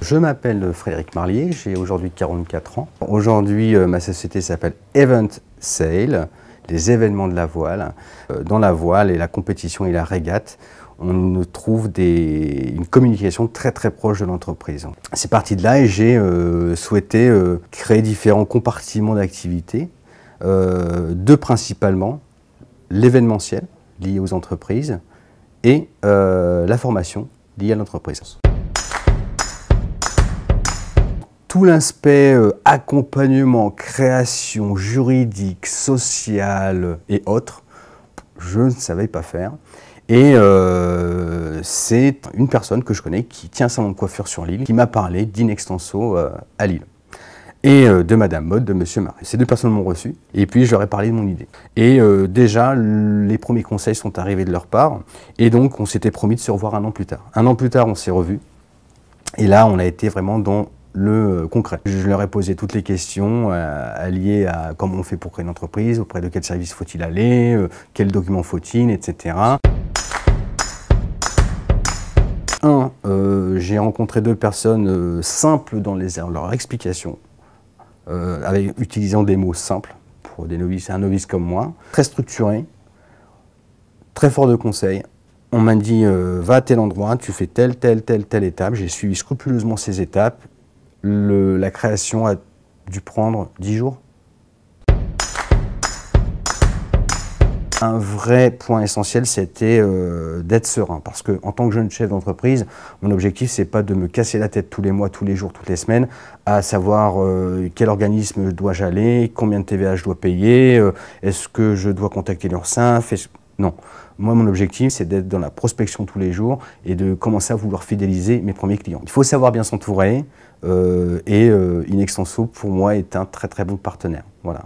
Je m'appelle Frédéric Marlier, j'ai aujourd'hui 44 ans. Aujourd'hui, euh, ma société s'appelle Event Sail, les événements de la voile. Euh, dans la voile et la compétition et la régate, on trouve une communication très très proche de l'entreprise. C'est parti de là et j'ai euh, souhaité créer différents compartiments d'activités, deux principalement, l'événementiel lié aux entreprises et la formation liée à l'entreprise tout l'aspect euh, accompagnement, création juridique, sociale et autres, je ne savais pas faire. Et euh, c'est une personne que je connais qui tient sa salon de coiffure sur l'île, qui m'a parlé d'Inextenso euh, à Lille. Et de Madame Mode, de Monsieur Marie. Ces deux personnes m'ont reçu, et puis je leur ai parlé de mon idée. Et déjà, les premiers conseils sont arrivés de leur part, et donc on s'était promis de se revoir un an plus tard. Un an plus tard, on s'est revus, et là, on a été vraiment dans le concret. Je leur ai posé toutes les questions euh, liées à comment on fait pour créer une entreprise, auprès de quel service faut-il aller, euh, quels documents faut-il, etc. Un, euh, j'ai rencontré deux personnes simples dans les leur explication, utilisant des mots simples pour des novices, un novice comme moi, très structuré, très fort de conseils, on m'a dit va à tel endroit, tu fais telle, telle, telle, telle étape. J'ai suivi scrupuleusement ces étapes la création a dû prendre 10 jours. Un vrai point essentiel, c'était euh, d'être serein. Parce que, en tant que jeune chef d'entreprise, mon objectif, c'est pas de me casser la tête tous les mois, tous les jours, toutes les semaines, à savoir euh, quel organisme dois-je aller, combien de TVA je dois payer, euh, est-ce que je dois contacter l'URSSAF, non. Moi, mon objectif, c'est d'être dans la prospection tous les jours et de commencer à vouloir fidéliser mes premiers clients. Il faut savoir bien s'entourer euh, et euh, Inextenso, pour moi, est un très très bon partenaire. Voilà.